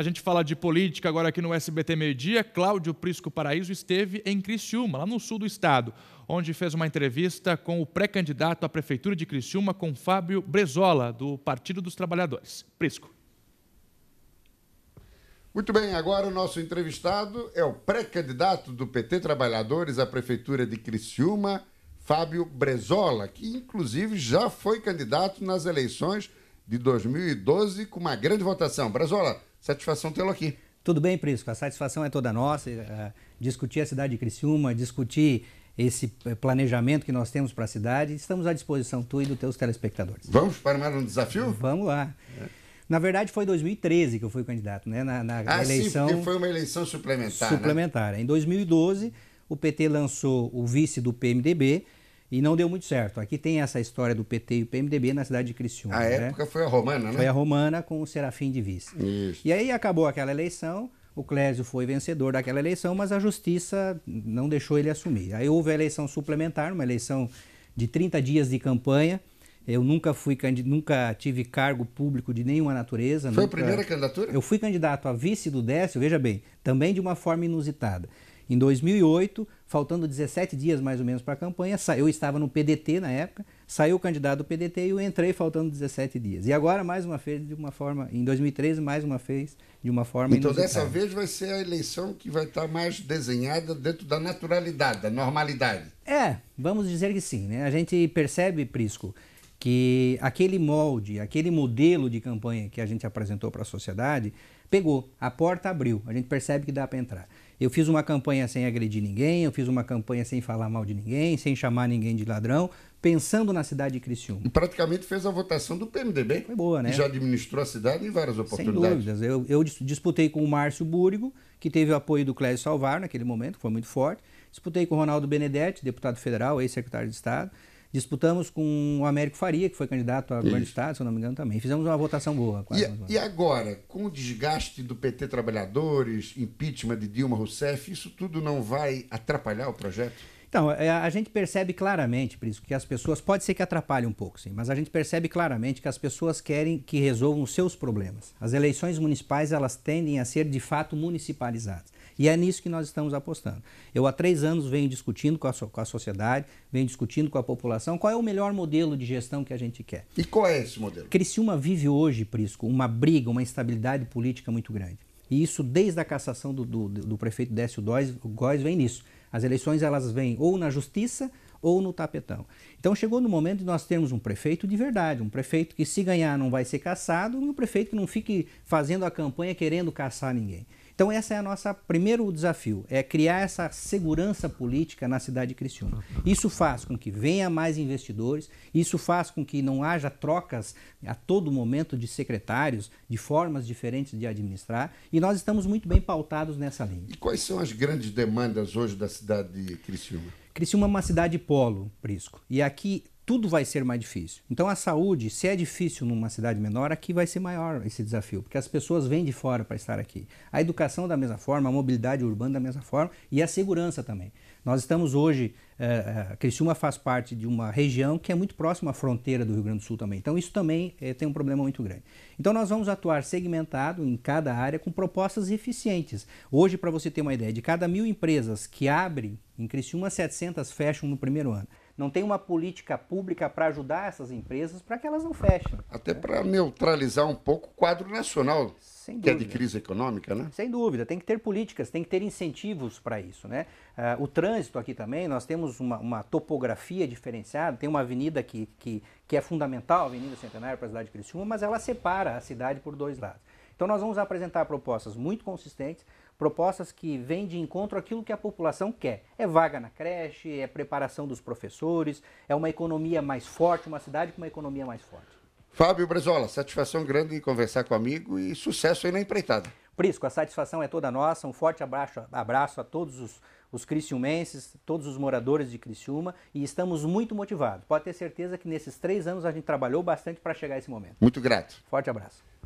A gente fala de política agora aqui no SBT Meio Dia. Cláudio Prisco Paraíso esteve em Criciúma, lá no sul do estado, onde fez uma entrevista com o pré-candidato à Prefeitura de Criciúma, com Fábio Brezola, do Partido dos Trabalhadores. Prisco. Muito bem, agora o nosso entrevistado é o pré-candidato do PT Trabalhadores à Prefeitura de Criciúma, Fábio Brezola, que inclusive já foi candidato nas eleições de 2012 com uma grande votação. Brezola, Satisfação tê-lo aqui. Tudo bem, Prisco? A satisfação é toda nossa. É, discutir a cidade de Criciúma, discutir esse eh, planejamento que nós temos para a cidade. Estamos à disposição tu e dos teus telespectadores. Vamos para mais um desafio? Vamos lá. É. Na verdade, foi 2013 que eu fui candidato, né? Na, na ah, eleição. Sim, foi uma eleição suplementar. Né? Suplementar. Né? Em 2012, o PT lançou o vice do PMDB, e não deu muito certo. Aqui tem essa história do PT e o PMDB na cidade de Criciúma. A né? época foi a Romana, né? Foi a Romana com o Serafim de vice. Isso. E aí acabou aquela eleição, o Clésio foi vencedor daquela eleição, mas a justiça não deixou ele assumir. Aí houve a eleição suplementar, uma eleição de 30 dias de campanha. Eu nunca fui nunca tive cargo público de nenhuma natureza. Foi nunca... a primeira candidatura? Eu fui candidato a vice do Décio, veja bem, também de uma forma inusitada. Em 2008, faltando 17 dias mais ou menos para a campanha, eu estava no PDT na época, saiu o candidato do PDT e eu entrei faltando 17 dias. E agora, mais uma vez, de uma forma, em 2013, mais uma vez, de uma forma Então, inusitada. dessa vez vai ser a eleição que vai estar tá mais desenhada dentro da naturalidade, da normalidade. É, vamos dizer que sim. Né? A gente percebe, Prisco, que aquele molde, aquele modelo de campanha que a gente apresentou para a sociedade pegou, a porta abriu, a gente percebe que dá para entrar. Eu fiz uma campanha sem agredir ninguém, eu fiz uma campanha sem falar mal de ninguém, sem chamar ninguém de ladrão, pensando na cidade de Criciúma. E praticamente fez a votação do PMDB. Foi boa, né? E já administrou a cidade em várias oportunidades. Sem dúvidas. Eu, eu disputei com o Márcio Búrigo, que teve o apoio do Clésio Salvar naquele momento, que foi muito forte. Disputei com o Ronaldo Benedetti, deputado federal, ex-secretário de Estado. Disputamos com o Américo Faria, que foi candidato a Isso. governo do Estado, se não me engano, também. Fizemos uma votação boa. Quase, e, e agora, com o desgaste do PT Trabalhadores, impeachment de Dilma Rousseff, isso tudo não vai atrapalhar o projeto? Então, é, a gente percebe claramente, Príncipe, que as pessoas, pode ser que atrapalhe um pouco, sim, mas a gente percebe claramente que as pessoas querem que resolvam os seus problemas. As eleições municipais, elas tendem a ser, de fato, municipalizadas. E é nisso que nós estamos apostando. Eu há três anos venho discutindo com a, so com a sociedade, venho discutindo com a população qual é o melhor modelo de gestão que a gente quer. E qual é esse modelo? Criciúma vive hoje, Prisco, uma briga, uma instabilidade política muito grande. E isso desde a cassação do, do, do prefeito Décio Góes vem nisso. As eleições elas vêm ou na justiça ou no tapetão. Então chegou no momento de nós termos um prefeito de verdade, um prefeito que se ganhar não vai ser caçado, e um prefeito que não fique fazendo a campanha querendo caçar ninguém. Então essa é a nossa primeiro desafio, é criar essa segurança política na cidade de Criciúma. Isso faz com que venha mais investidores, isso faz com que não haja trocas a todo momento de secretários, de formas diferentes de administrar, e nós estamos muito bem pautados nessa linha. E quais são as grandes demandas hoje da cidade de Criciúma? Criciúma é uma cidade polo, Prisco, e aqui tudo vai ser mais difícil. Então a saúde, se é difícil numa cidade menor, aqui vai ser maior esse desafio, porque as pessoas vêm de fora para estar aqui. A educação da mesma forma, a mobilidade urbana da mesma forma e a segurança também. Nós estamos hoje, uh, Criciúma faz parte de uma região que é muito próxima à fronteira do Rio Grande do Sul também. Então isso também eh, tem um problema muito grande. Então nós vamos atuar segmentado em cada área com propostas eficientes. Hoje, para você ter uma ideia, de cada mil empresas que abrem em Criciúma, 700 fecham no primeiro ano não tem uma política pública para ajudar essas empresas para que elas não fechem. Até né? para neutralizar um pouco o quadro nacional, que é de crise econômica, né? Sem dúvida, tem que ter políticas, tem que ter incentivos para isso, né? Uh, o trânsito aqui também, nós temos uma, uma, topografia diferenciada, tem uma avenida que, que, que é fundamental, a Avenida Centenário para a cidade de Criciúma, mas ela separa a cidade por dois lados. Então nós vamos apresentar propostas muito consistentes propostas que vêm de encontro àquilo que a população quer. É vaga na creche, é preparação dos professores, é uma economia mais forte, uma cidade com uma economia mais forte. Fábio Brezola, satisfação grande em conversar com amigo e sucesso aí na empreitada. Prisco, a satisfação é toda nossa. Um forte abraço, abraço a todos os, os criciumenses, todos os moradores de Criciúma e estamos muito motivados. Pode ter certeza que nesses três anos a gente trabalhou bastante para chegar a esse momento. Muito grato. Forte abraço.